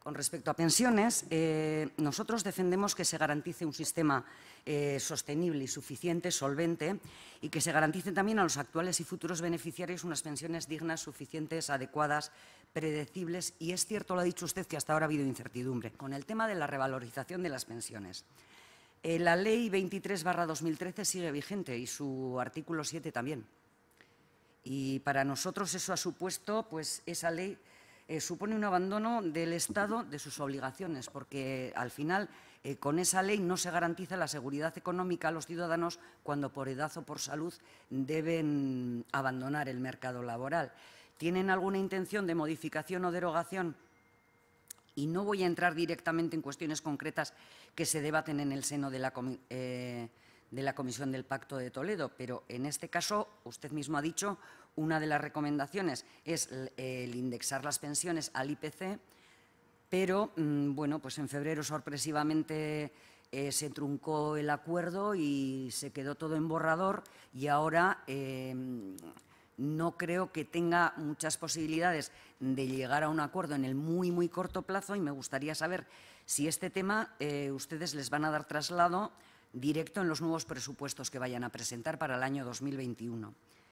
Con respecto a pensiones, eh, nosotros defendemos que se garantice un sistema eh, sostenible y suficiente, solvente, y que se garanticen también a los actuales y futuros beneficiarios unas pensiones dignas, suficientes, adecuadas, predecibles, y es cierto, lo ha dicho usted, que hasta ahora ha habido incertidumbre. Con el tema de la revalorización de las pensiones. Eh, la Ley 23-2013 sigue vigente y su artículo 7 también. Y para nosotros eso ha supuesto, pues, esa ley eh, supone un abandono del Estado de sus obligaciones, porque al final eh, con esa ley no se garantiza la seguridad económica a los ciudadanos cuando por edad o por salud deben abandonar el mercado laboral. ¿Tienen alguna intención de modificación o derogación? Y no voy a entrar directamente en cuestiones concretas que se debaten en el seno de la, Comisión. Eh, de la Comisión del Pacto de Toledo, pero en este caso, usted mismo ha dicho, una de las recomendaciones es el indexar las pensiones al IPC, pero mm, bueno, pues en febrero sorpresivamente eh, se truncó el acuerdo y se quedó todo en borrador y ahora em, no creo que tenga muchas posibilidades de llegar a un acuerdo en el muy, muy corto plazo y me gustaría saber si este tema eh, ustedes les van a dar traslado directo en los nuevos presupuestos que vayan a presentar para el año 2021.